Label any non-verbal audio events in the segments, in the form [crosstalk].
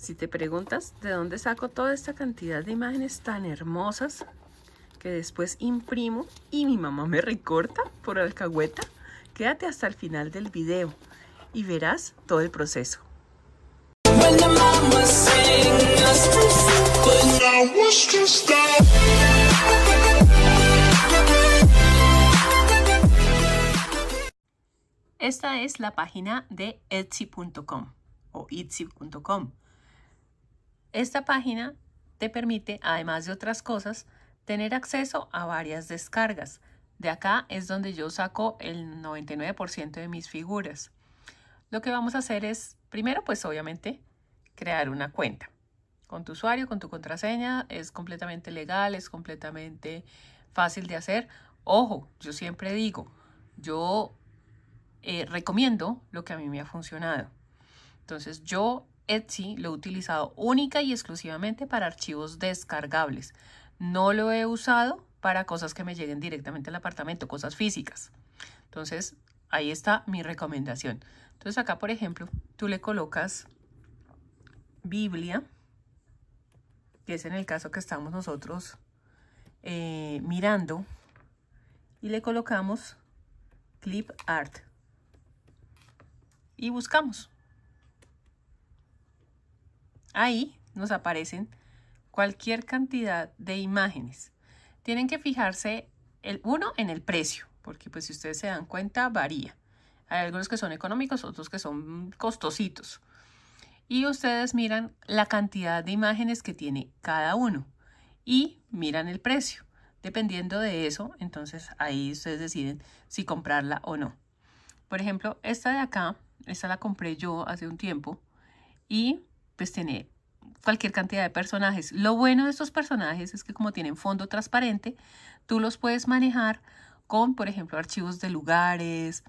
Si te preguntas de dónde saco toda esta cantidad de imágenes tan hermosas que después imprimo y mi mamá me recorta por alcahueta, quédate hasta el final del video y verás todo el proceso. Esta es la página de Etsy.com o Etsy.com. Esta página te permite, además de otras cosas, tener acceso a varias descargas. De acá es donde yo saco el 99% de mis figuras. Lo que vamos a hacer es, primero, pues obviamente, crear una cuenta con tu usuario, con tu contraseña. Es completamente legal, es completamente fácil de hacer. Ojo, yo siempre digo, yo eh, recomiendo lo que a mí me ha funcionado. Entonces yo Etsy lo he utilizado única y exclusivamente para archivos descargables. No lo he usado para cosas que me lleguen directamente al apartamento, cosas físicas. Entonces, ahí está mi recomendación. Entonces, acá, por ejemplo, tú le colocas Biblia, que es en el caso que estamos nosotros eh, mirando, y le colocamos Clip Art. Y buscamos. Ahí nos aparecen cualquier cantidad de imágenes. Tienen que fijarse, el, uno, en el precio, porque pues si ustedes se dan cuenta, varía. Hay algunos que son económicos, otros que son costositos. Y ustedes miran la cantidad de imágenes que tiene cada uno y miran el precio. Dependiendo de eso, entonces ahí ustedes deciden si comprarla o no. Por ejemplo, esta de acá, esta la compré yo hace un tiempo y pues tiene cualquier cantidad de personajes. Lo bueno de estos personajes es que como tienen fondo transparente, tú los puedes manejar con, por ejemplo, archivos de lugares,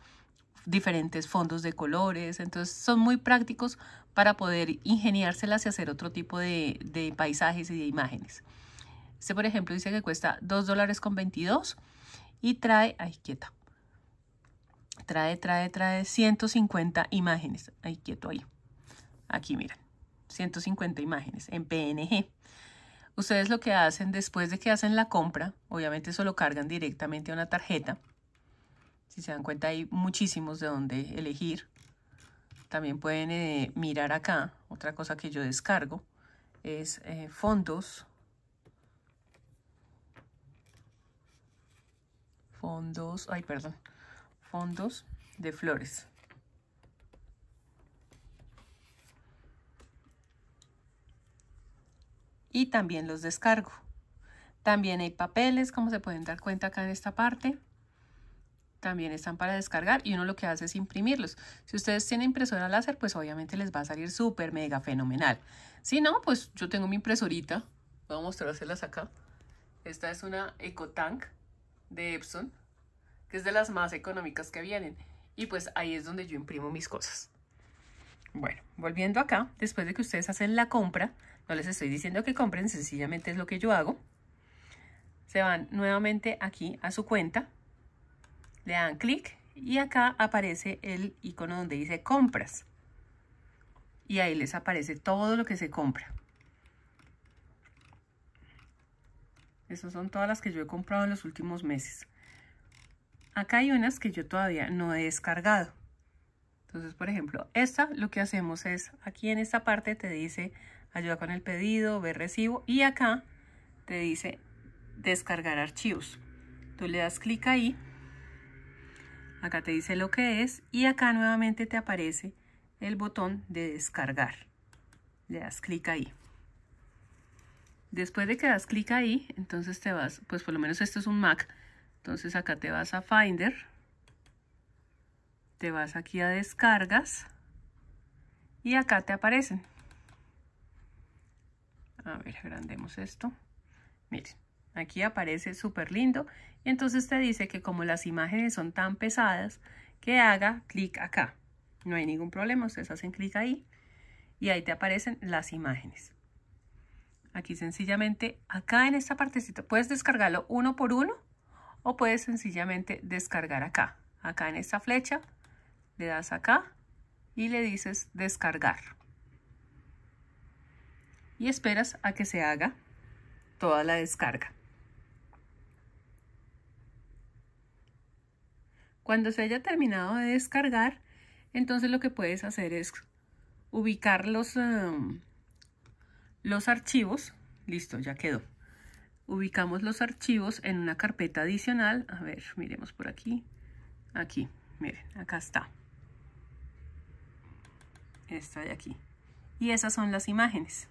diferentes fondos de colores. Entonces son muy prácticos para poder ingeniárselas y hacer otro tipo de, paisajes y de imágenes. Este, por ejemplo, dice que cuesta 2 dólares con 22 y trae, ay, quieta, trae, trae, trae 150 imágenes. Ahí, quieto ahí. Aquí, mira. 150 imágenes en PNG. Ustedes lo que hacen después de que hacen la compra, obviamente eso lo cargan directamente a una tarjeta. Si se dan cuenta hay muchísimos de donde elegir. También pueden eh, mirar acá, otra cosa que yo descargo es eh, fondos. Fondos, ay perdón, fondos de flores. y también los descargo. También hay papeles, como se pueden dar cuenta acá en esta parte. También están para descargar y uno lo que hace es imprimirlos. Si ustedes tienen impresora láser, pues obviamente les va a salir súper mega fenomenal. Si no, pues yo tengo mi impresorita. Voy a mostrárselas acá. Esta es una EcoTank de Epson, que es de las más económicas que vienen. Y pues ahí es donde yo imprimo mis cosas. Bueno, volviendo acá, después de que ustedes hacen la compra, no les estoy diciendo que compren, sencillamente es lo que yo hago. Se van nuevamente aquí a su cuenta, le dan clic y acá aparece el icono donde dice compras. Y ahí les aparece todo lo que se compra. Esas son todas las que yo he comprado en los últimos meses. Acá hay unas que yo todavía no he descargado. Entonces, por ejemplo, esta lo que hacemos es, aquí en esta parte te dice ayuda con el pedido, ver recibo y acá te dice descargar archivos. Tú le das clic ahí, acá te dice lo que es y acá nuevamente te aparece el botón de descargar. Le das clic ahí. Después de que das clic ahí, entonces te vas, pues por lo menos esto es un Mac, entonces acá te vas a Finder, te vas aquí a descargas y acá te aparecen. A ver, agrandemos esto. Miren, aquí aparece súper lindo. Y entonces te dice que como las imágenes son tan pesadas, que haga clic acá. No hay ningún problema, ustedes hacen clic ahí y ahí te aparecen las imágenes. Aquí sencillamente, acá en esta partecita, puedes descargarlo uno por uno o puedes sencillamente descargar acá. Acá en esta flecha, le das acá y le dices descargar y esperas a que se haga toda la descarga. Cuando se haya terminado de descargar, entonces lo que puedes hacer es ubicar um, los, archivos. Listo, ya quedó. Ubicamos los archivos en una carpeta adicional. A ver, miremos por aquí. Aquí, miren, acá está. Esta de aquí. Y esas son las imágenes.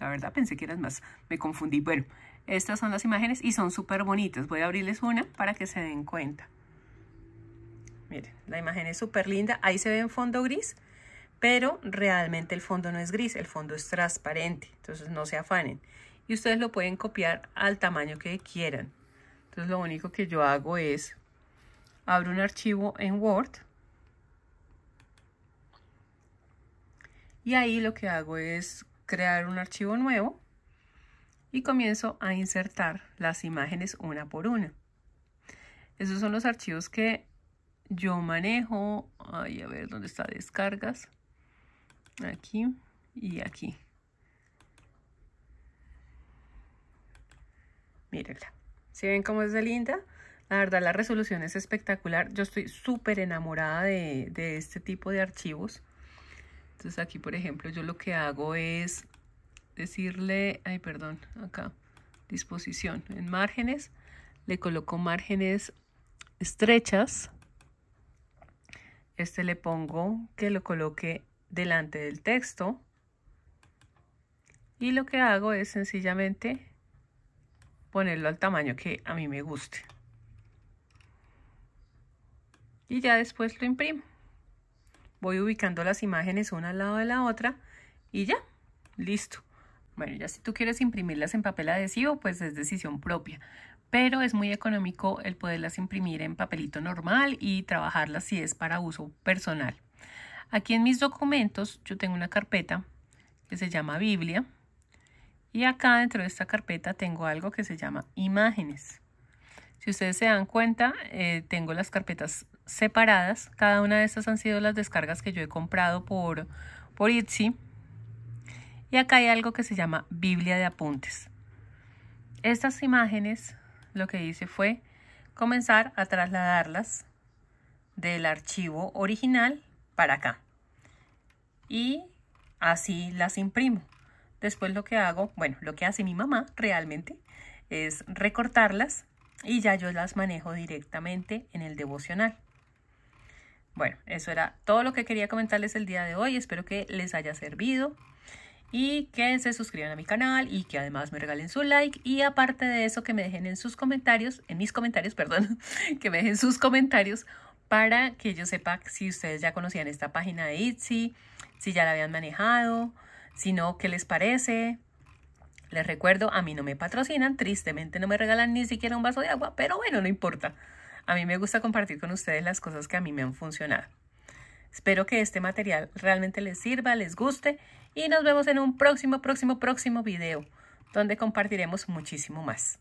La verdad pensé que eran más, me confundí. Bueno, estas son las imágenes y son súper bonitas. Voy a abrirles una para que se den cuenta. Miren, la imagen es súper linda. Ahí se ve en fondo gris, pero realmente el fondo no es gris, el fondo es transparente. Entonces no se afanen. Y ustedes lo pueden copiar al tamaño que quieran. Entonces lo único que yo hago es, abro un archivo en Word. Y ahí lo que hago es crear un archivo nuevo y comienzo a insertar las imágenes una por una. Esos son los archivos que yo manejo. a ver, ¿dónde está descargas? Aquí y aquí. Mírenla. si ven cómo es de linda? La verdad, la resolución es espectacular. Yo estoy súper enamorada de este tipo de archivos. Entonces aquí, por ejemplo, yo lo que hago es decirle, ay, perdón, acá, disposición, en márgenes, le coloco márgenes estrechas. Este le pongo que lo coloque delante del texto. Y lo que hago es sencillamente ponerlo al tamaño que a mí me guste. Y ya después lo imprimo. Voy ubicando las imágenes una al lado de la otra y ya, listo. Bueno, ya si tú quieres imprimirlas en papel adhesivo, pues es decisión propia. Pero es muy económico el poderlas imprimir en papelito normal y trabajarlas si es para uso personal. Aquí en mis documentos yo tengo una carpeta que se llama Biblia. Y acá dentro de esta carpeta tengo algo que se llama imágenes. Si ustedes se dan cuenta, eh, tengo las carpetas separadas. Cada una de estas han sido las descargas que yo he comprado por, por Etsy. Y acá hay algo que se llama Biblia de apuntes. Estas imágenes lo que hice fue comenzar a trasladarlas del archivo original para acá. Y así las imprimo. Después lo que hago, bueno, lo que hace mi mamá realmente es recortarlas y ya yo las manejo directamente en el devocional. Bueno, eso era todo lo que quería comentarles el día de hoy. Espero que les haya servido y que se suscriban a mi canal y que además me regalen su like y aparte de eso que me dejen en sus comentarios, en mis comentarios, [laughs] perdón, que me dejen sus comentarios para que yo sepa si ustedes ya conocían esta página de Etsy, si ya la habían manejado, si no, qué les parece. Les recuerdo, a mí no me patrocinan, tristemente no me regalan ni siquiera un vaso de agua, pero bueno, no importa. A mí me gusta compartir con ustedes las cosas que a mí me han funcionado. Espero que este material realmente les sirva, les guste y nos vemos en un próximo, próximo, próximo video donde compartiremos muchísimo más.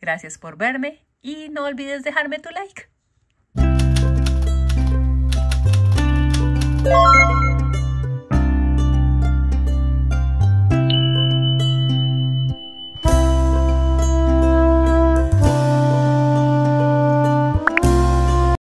Gracias por verme y no olvides dejarme tu like.